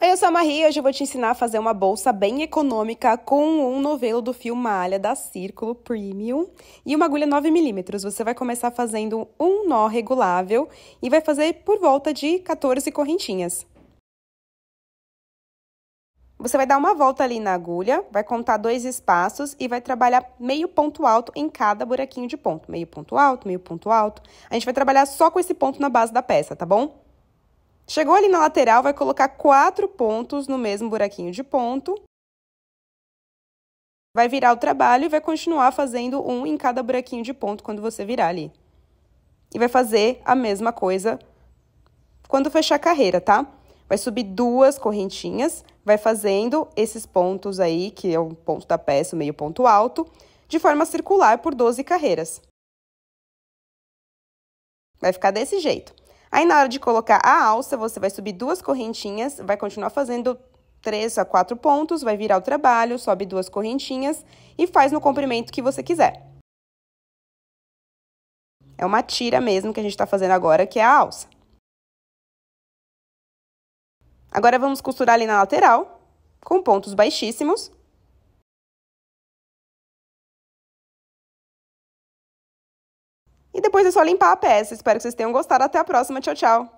Oi, eu sou a Maria e hoje eu vou te ensinar a fazer uma bolsa bem econômica com um novelo do fio malha da Círculo Premium e uma agulha 9mm. Você vai começar fazendo um nó regulável e vai fazer por volta de 14 correntinhas. Você vai dar uma volta ali na agulha, vai contar dois espaços e vai trabalhar meio ponto alto em cada buraquinho de ponto. Meio ponto alto, meio ponto alto. A gente vai trabalhar só com esse ponto na base da peça, tá bom? Chegou ali na lateral, vai colocar quatro pontos no mesmo buraquinho de ponto. Vai virar o trabalho e vai continuar fazendo um em cada buraquinho de ponto quando você virar ali. E vai fazer a mesma coisa quando fechar a carreira, tá? Vai subir duas correntinhas, vai fazendo esses pontos aí, que é o ponto da peça, o meio ponto alto, de forma circular por 12 carreiras. Vai ficar desse jeito. Aí na hora de colocar a alça, você vai subir duas correntinhas, vai continuar fazendo três a quatro pontos, vai virar o trabalho, sobe duas correntinhas e faz no comprimento que você quiser. É uma tira mesmo que a gente está fazendo agora, que é a alça. Agora, vamos costurar ali na lateral, com pontos baixíssimos. E depois é só limpar a peça. Espero que vocês tenham gostado. Até a próxima. Tchau, tchau.